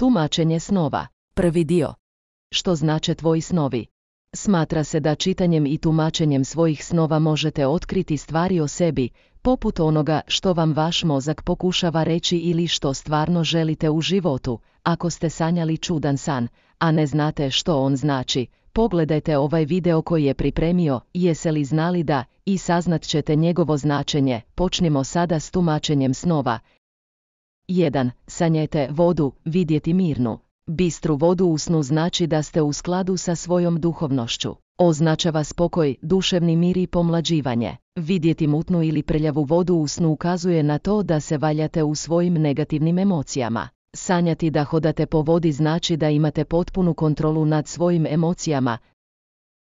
Tumačenje snova. Prvi dio. Što znače tvoji snovi? Smatra se da čitanjem i tumačenjem svojih snova možete otkriti stvari o sebi, poput onoga što vam vaš mozak pokušava reći ili što stvarno želite u životu. Ako ste sanjali čudan san, a ne znate što on znači, pogledajte ovaj video koji je pripremio, jese li znali da, i saznat ćete njegovo značenje. Počnimo sada s tumačenjem snova, 1. Sanjete vodu, vidjeti mirnu. Bistru vodu u snu znači da ste u skladu sa svojom duhovnošću. Označava spokoj, duševni mir i pomlađivanje. Vidjeti mutnu ili prljavu vodu u snu ukazuje na to da se valjate u svojim negativnim emocijama. Sanjati da hodate po vodi znači da imate potpunu kontrolu nad svojim emocijama,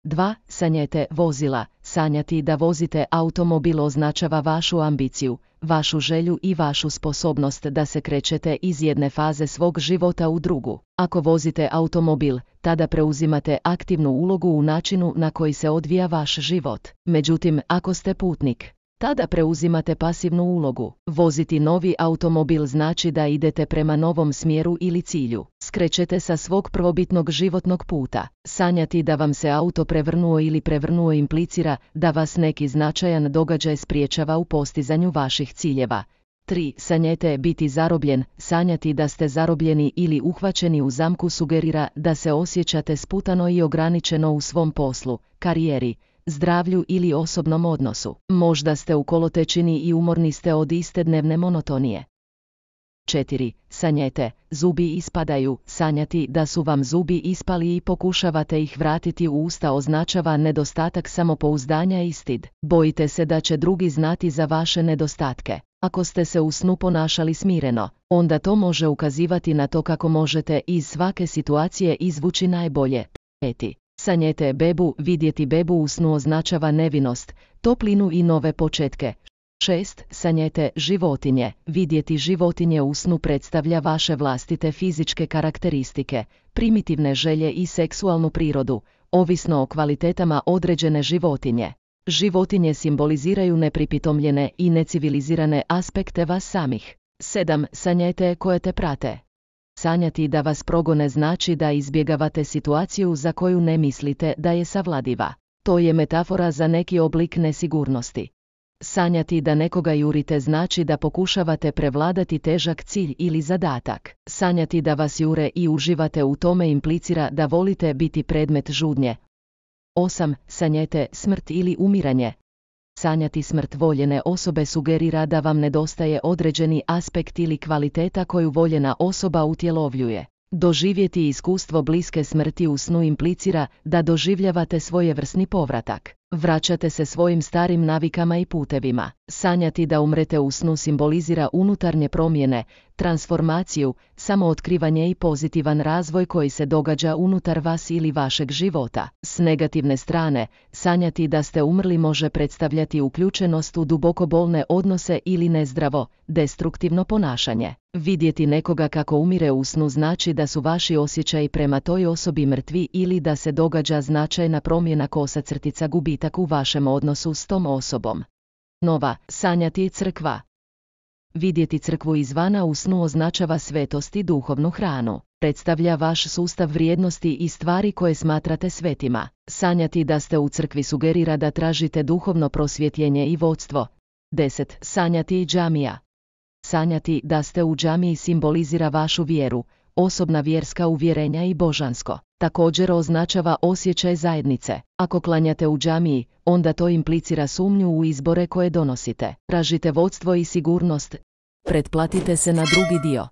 2. Sanjete vozila. Sanjati da vozite automobil označava vašu ambiciju, vašu želju i vašu sposobnost da se krećete iz jedne faze svog života u drugu. Ako vozite automobil, tada preuzimate aktivnu ulogu u načinu na koji se odvija vaš život. Međutim, ako ste putnik, tada preuzimate pasivnu ulogu. Voziti novi automobil znači da idete prema novom smjeru ili cilju. Skrećete sa svog prvobitnog životnog puta. Sanjati da vam se auto prevrnuo ili prevrnuo implicira da vas neki značajan događaj spriječava u postizanju vaših ciljeva. 3. Sanjete biti zarobljen, sanjati da ste zarobljeni ili uhvaćeni u zamku sugerira da se osjećate sputano i ograničeno u svom poslu, karijeri, zdravlju ili osobnom odnosu. Možda ste u kolotečini i umorni ste od iste dnevne monotonije. 4. Sanjete, zubi ispadaju, sanjati da su vam zubi ispali i pokušavate ih vratiti u usta označava nedostatak samopouzdanja i stid. Bojite se da će drugi znati za vaše nedostatke. Ako ste se u snu ponašali smireno, onda to može ukazivati na to kako možete iz svake situacije izvući najbolje. 5. Sanjete bebu, vidjeti bebu u snu označava nevinost, toplinu i nove početke. 6. Sanjete životinje, vidjeti životinje u snu predstavlja vaše vlastite fizičke karakteristike, primitivne želje i seksualnu prirodu, ovisno o kvalitetama određene životinje. Životinje simboliziraju nepripitomljene i necivilizirane aspekte vas samih. 7. Sanjete koje te prate. Sanjati da vas progone znači da izbjegavate situaciju za koju ne mislite da je savladiva. To je metafora za neki oblik nesigurnosti. Sanjati da nekoga jurite znači da pokušavate prevladati težak cilj ili zadatak. Sanjati da vas jure i uživate u tome implicira da volite biti predmet žudnje. 8. Sanjete smrt ili umiranje. Sanjati smrt voljene osobe sugerira da vam nedostaje određeni aspekt ili kvaliteta koju voljena osoba utjelovljuje. Doživjeti iskustvo bliske smrti u snu implicira da doživljavate svojevrsni povratak. Vraćate se svojim starim navikama i putevima. Sanjati da umrete u snu simbolizira unutarnje promjene, transformaciju, samootkrivanje i pozitivan razvoj koji se događa unutar vas ili vašeg života. S negativne strane, sanjati da ste umrli može predstavljati uključenost u duboko bolne odnose ili nezdravo, destruktivno ponašanje. Vidjeti nekoga kako umire u snu znači da su vaši osjećaji prema toj osobi mrtvi ili da se događa značajna promjena kosa crtica gubitak u vašem odnosu s tom osobom nova, sanjati crkva. Vidjeti crkvu izvana u snu označava svetost i duhovnu hranu. Predstavlja vaš sustav vrijednosti i stvari koje smatrate svetima. Sanjati da ste u crkvi sugerira da tražite duhovno prosvjetljenje i vodstvo. 10. Sanjati i džamija. Sanjati da ste u džamiji simbolizira vašu vjeru, osobna vjerska uvjerenja i božansko također označava osjećaj zajednice. Ako klanjate u džamiji, onda to implicira sumnju u izbore koje donosite. Tražite vodstvo i sigurnost. Pretplatite se na drugi dio.